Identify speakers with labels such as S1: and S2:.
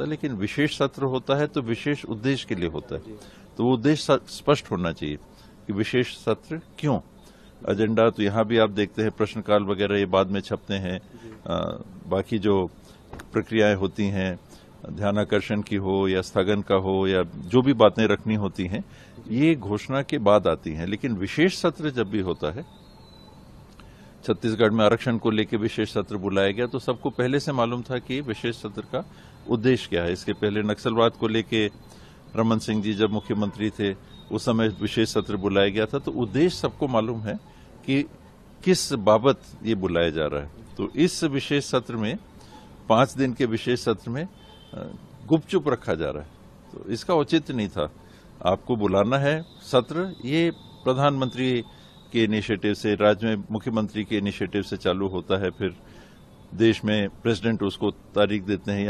S1: होता है लेकिन विशेष सत्र होता है तो विशेष उद्देश्य के लिए होता है तो वो उद्देश्य स्पष्ट होना चाहिए कि विशेष सत्र क्यों एजेंडा तो यहाँ भी आप देखते हैं प्रश्नकाल वगैरह ये बाद में छपते हैं बाकी जो प्रक्रियाएं होती हैं ध्यानाकर्षण की हो या स्थगन का हो या जो भी बातें रखनी होती हैं ये घोषणा के बाद आती हैं लेकिन विशेष सत्र जब भी होता है छत्तीसगढ़ में आरक्षण को लेकर विशेष सत्र बुलाया गया तो सबको पहले से मालूम था कि विशेष सत्र का उद्देश्य क्या है इसके पहले नक्सलवाद को लेकर रमन सिंह जी जब मुख्यमंत्री थे उस समय विशेष सत्र बुलाया गया था तो उद्देश्य सबको मालूम है कि किस बाबत ये बुलाया जा रहा है तो इस विशेष सत्र में पांच दिन के विशेष सत्र में गुपचुप रखा जा रहा है तो इसका औचित्य नहीं था आपको बुलाना है सत्र ये प्रधानमंत्री के इनिशिएटिव से राज्य में मुख्यमंत्री के इनिशिएटिव से चालू होता है फिर देश में प्रेसिडेंट उसको तारीख देते हैं